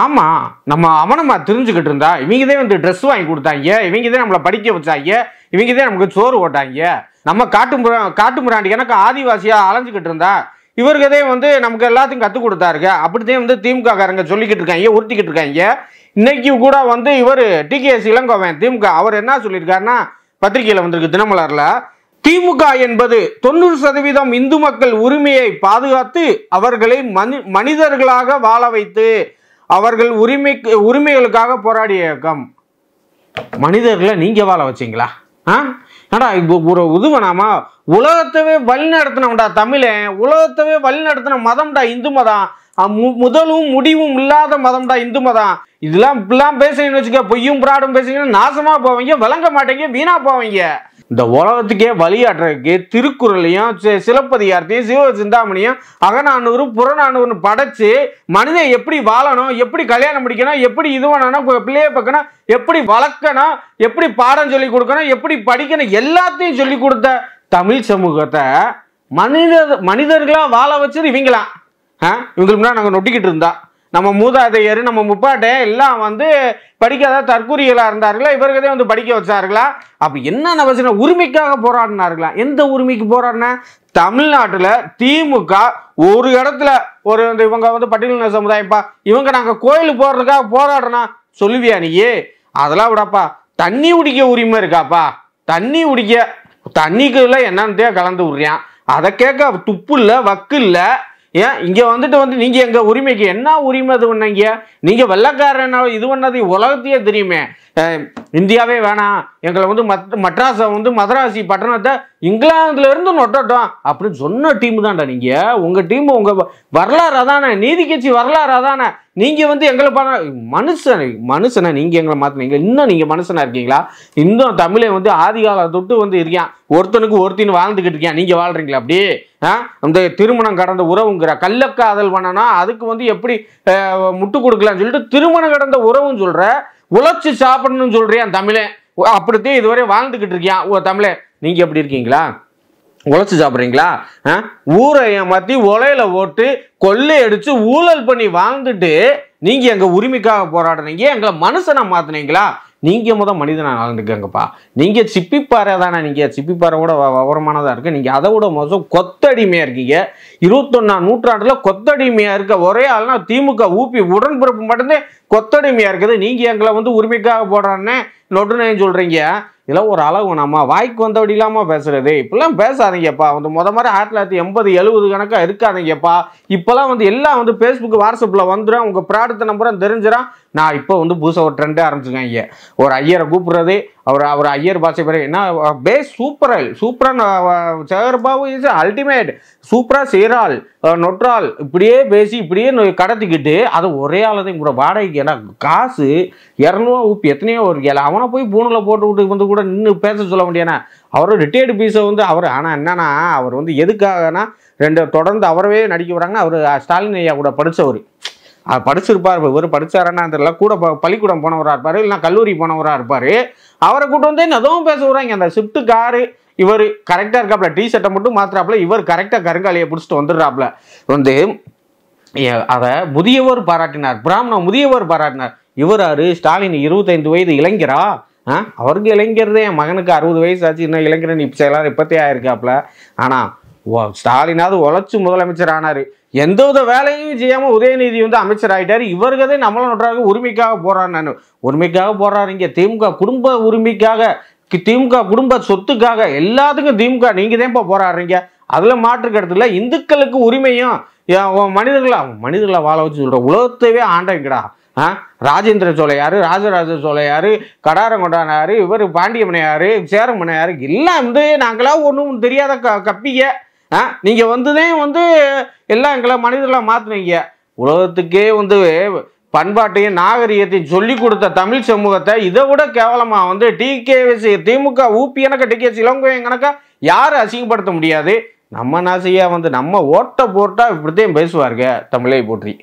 ஆமாம் நம்ம அவனமா தெரிஞ்சுக்கிட்டு இருந்தா இவங்க தான் வந்து ட்ரெஸ் வாங்கி கொடுத்தாங்க இவங்க தான் நம்மளை படிக்க வச்சாங்க இவங்க தான் நமக்கு சோறு ஓட்டாங்க நம்ம காட்டு காட்டு முராண்டி எனக்கு ஆதிவாசியாக அலைஞ்சிக்கிட்டு இருந்தா இவர்கதையும் வந்து நமக்கு எல்லாத்தையும் கற்றுக் கொடுத்தாருங்க அப்படிதான் வந்து திமுககாரங்க சொல்லிக்கிட்டு இருக்காங்க உறுத்திக்கிட்டு இருக்காங்க இன்னைக்கு கூட வந்து இவர் டிகேஎஸ் இளங்கோவன் திமுக அவர் என்ன சொல்லியிருக்காருன்னா பத்திரிகையில் வந்திருக்கு தினமலரில் திமுக என்பது தொண்ணூறு சதவீதம் இந்து மக்கள் உரிமையை பாதுகாத்து அவர்களை மனிதர்களாக வாழ வைத்து அவர்கள் உரிமை உரிமைகளுக்காக போராடிய இயக்கம் மனிதர்களை நீங்கள் வாழ வச்சிங்களா ஆ இப்போ ஒரு உதுவனாமா உலகத்தவே வழி நடத்தினவன்டா தமிழன் உலகத்தவே வழி நடத்தின மதம்டா இந்து மதம் முதலும் முடிவும் இல்லாத மதம்டா இந்து மதம் இதெல்லாம் இப்படிலாம் பேசுங்க வச்சுக்க பொய்யும் பிராடும் பேசுங்க நாசமாக போவீங்க விளங்க மாட்டேங்க வீணாக போவீங்க இந்த உலகத்துக்கே வழியாடுறதுக்கு திருக்குறளையும் சிலப்பதிகாரத்தையும் சிவ சிந்தாமணியும் அகநானூறு புறநானூறு படைச்சு மனிதன் எப்படி வாழணும் எப்படி கல்யாணம் முடிக்கணும் எப்படி இது பண்ணணும் பிள்ளைய பார்க்கணும் எப்படி வளர்க்கணும் எப்படி பாடம் சொல்லி கொடுக்கணும் எப்படி படிக்கணும் எல்லாத்தையும் சொல்லி கொடுத்த தமிழ் சமூகத்தை மனித மனிதர்களாக வாழ வச்சது இவங்களாம் இவங்களுக்கு முன்னாடி நாங்கள் நொட்டிக்கிட்டு இருந்தா நம்ம மூதாதையர் நம்ம முப்பாட்டை எல்லாம் வந்து படிக்காத தற்கூரிகளாக இருந்தார்களா இவர்களே வந்து படிக்க வச்சார்களா அப்போ என்னென்ன பிரச்சனை உரிமைக்காக போராடினார்களா எந்த உரிமைக்கு போராடின தமிழ்நாட்டில் திமுக ஒரு இடத்துல ஒரு இந்த இவங்க வந்து பட்டியலின சமுதாயப்பா இவங்க நாங்கள் கோயிலுக்கு போகிறதுக்காக போராடுறோன்னா சொல்லுவியா நீயே அதெல்லாம் விடாப்பா தண்ணி குடிக்க உரிமை இருக்காப்பா தண்ணி குடிக்க தண்ணிக்குள்ள என்னன்னு கலந்து விடுறியான் அதை கேட்க துப்பு இல்லை வக்கு இல்லை ஏன் இங்கே வந்துட்டு வந்து நீங்கள் எங்கள் உரிமைக்கு என்ன உரிமை அது பண்ணீங்க நீங்கள் வெள்ளக்காரன் இது பண்ணது உலகத்தையே தெரியுமே இந்தியாவே வேணாம் எங்களை வந்து மத் மட்ராஸை வந்து மதராசி பட்டணத்தை இங்கிலாந்துலேருந்து நொட்டட்டோம் அப்படின்னு சொன்ன டீம் தான்டா நீங்கள் உங்கள் டீம் உங்கள் வரலாறு அதானே நீதி கட்சி வரலாறு அதானே நீங்கள் வந்து எங்களை பண்ண மனுஷன் மனுஷனை நீங்கள் எங்களை மாற்றினீங்க இன்னும் நீங்கள் மனுஷனாக இருக்கீங்களா இன்னும் தமிழை வந்து ஆதிகால தொட்டு வந்து இருக்கியான் ஒருத்தனுக்கு ஒருத்தின்னு வாழ்ந்துக்கிட்டு இருக்கேன் நீங்கள் வாழ்கிறீங்களா அப்படி அந்த திருமணம் கடந்த உறவுங்கிற கள்ளக்காதல் பண்ணனா அதுக்கு வந்து எப்படி முட்டு கொடுக்கலான்னு சொல்லிட்டு திருமணம் கடந்த உறவுன்னு சொல்கிற உழைச்சி சாப்பிடணும்னு சொல்றியான் தமிழன் அப்படித்தான் இதுவரை வாழ்ந்துக்கிட்டு இருக்கியான் ஓ தமிழே நீங்கள் எப்படி இருக்கீங்களா உழைச்சி சாப்பிட்றீங்களா ஊரை ஏமாற்றி உலையில ஓட்டு கொள்ளை அடித்து ஊழல் பண்ணி வாழ்ந்துட்டு நீங்கள் எங்கள் உரிமைக்காக போராடுறீங்க எங்களை மனுஷனை மாற்றினீங்களா நீங்கள் முத மனிதனாக நடந்துக்கங்கப்பா நீங்கள் சிப்பிப்பாறை தானே நீங்கள் கூட விவரமானதாக இருக்குது நீங்கள் அதை விட மோசம் கொத்தடிமையாக இருக்கீங்க இருபத்தொன்னாம் நூற்றாண்டில் கொத்தடிமையாக இருக்க ஒரே ஆள்னா திமுக ஊப்பி உடன்பிறப்பு மட்டும்தான் கொத்தடிமையாக இருக்குது நீங்கள் எங்களை வந்து உரிமைக்காக போடுறேன்னு நொட்டுனேன்னு சொல்கிறீங்க இதெல்லாம் ஒரு அளவு நம்ம வாய்க்கு வந்தபடி இல்லாமல் பேசுறது இப்பெல்லாம் பேசாதீங்கப்பா வந்து முத மாதிரி ஆயிரத்தி தொள்ளாயிரத்தி எண்பது எழுபது கணக்காக இருக்காதீங்கப்பா இப்போல்லாம் வந்து எல்லாம் வந்து ஃபேஸ்புக் வாட்ஸ்அப்பில் வந்துடும் உங்கள் ப்ராடக்ட் நம்பரும் தெரிஞ்சிடும் நான் இப்போ வந்து புதுசாக ஒரு ட்ரெண்டே ஆரம்பிச்சுக்காங்க ஒரு ஐயரை கூப்பிட்றது அவர் அவர் ஐயர் பாஷை பிறகு என்ன பேஸ் சூப்பரல் சூப்பரன் சேகர்பாபு இஸ் அல்டிமேட் சூப்பராக செய்கிறாள் நொற்றால் இப்படியே பேசி இப்படியே கடத்திக்கிட்டு அது ஒரே ஆளுதையும் கூட வாடகைக்கு ஏன்னா காசு இரநூறுவா உப்பு எத்தனையோ ஒரு கேள்வி அவனை போய் பூனில் போட்டு விட்டு வந்து கூட நின்று பேச சொல்ல முடியாதுன்னா அவர் ரிட்டையர்டு பீஸை வந்து அவர் ஆனால் என்னன்னா அவர் வந்து எதுக்காகனா ரெண்டு தொடர்ந்து அவரவே நடிக்க வராங்கன்னா அவர் ஸ்டாலின் ஐயா கூட படித்தவர் படிச்சிருப்பார் இவர் படித்தாரன்னா தெரியல கூட பள்ளிக்கூடம் போனவராக இருப்பார் இல்லைனா கல்லூரி போனவராக இருப்பார் அவரை கூட்டு வந்து எதுவும் பேச அந்த ஷிஃப்ட்டு காரு இவர் கரெக்டாக இருக்காப்புல டீ ஷர்ட்டை மட்டும் மாத்துறாப்புல இவர் கரெக்டாக கருங்காலியை பிடிச்சிட்டு வந்துடுறாப்புல வந்து அதை முதியவர் பாராட்டினார் பிராமண முதியவர் பாராட்டினார் இவராரு ஸ்டாலின் இருபத்தைந்து வயது இளைஞரா அவருக்கு தான் என் மகனுக்கு அறுபது வயசு ஆச்சு இன்னும் இளைஞர் இப்போ எல்லாரும் இப்பத்தே ஆயிருக்காப்புல ஆனால் ஸ்டாலினாவது உழைச்சி முதலமைச்சர் ஆனார் எந்த வித வேலையும் செய்யாமல் உதயநிதி வந்து அமைச்சர் ஆகிட்டார் இவருக்கு தான் நம்மளும் நன்றாக உரிமைக்காக போகிறான் நான் உரிமைக்காக போடுறாரு இங்கே திமுக குடும்ப உரிமைக்காக திமுக குடும்ப சொத்துக்காக எல்லாத்துக்கும் திமுக நீங்கள் தான் இப்போ போராடுறீங்க அதில் மாற்றுக்கிறதுல இந்துக்களுக்கு உரிமையும் மனிதர்களா மனிதர்களை வாழ வச்சு சொல்கிற உலகத்தையே ஆண்டவங்கடா ஆ ராஜேந்திர சோழையார் ராஜராஜ சோழையார் கடாரங்கொண்டானார் இவர் பாண்டியமனையார் சேரமனையார் எல்லாம் வந்து நாங்களாக ஒன்றும் தெரியாத க கப்பிக்க நீங்கள் வந்ததே வந்து எல்லாம் எங்களை மனிதர்களாக மாற்றினீங்க உலகத்துக்கே வந்து பண்பாட்டையும் நாகரிகத்தையும் சொல்லி கொடுத்த தமிழ் சமூகத்தை இதை விட கேவலமாக வந்து டிகேவிசி திமுக ஊபி எனக்கு டிகேசி இளங்கோ கணக்கா யாரும் அசிங்கப்படுத்த முடியாது நம்ம நாசையாக வந்து நம்ம ஓட்ட போட்டால் இப்படித்தையும் பேசுவார்கள் தமிழை போற்றி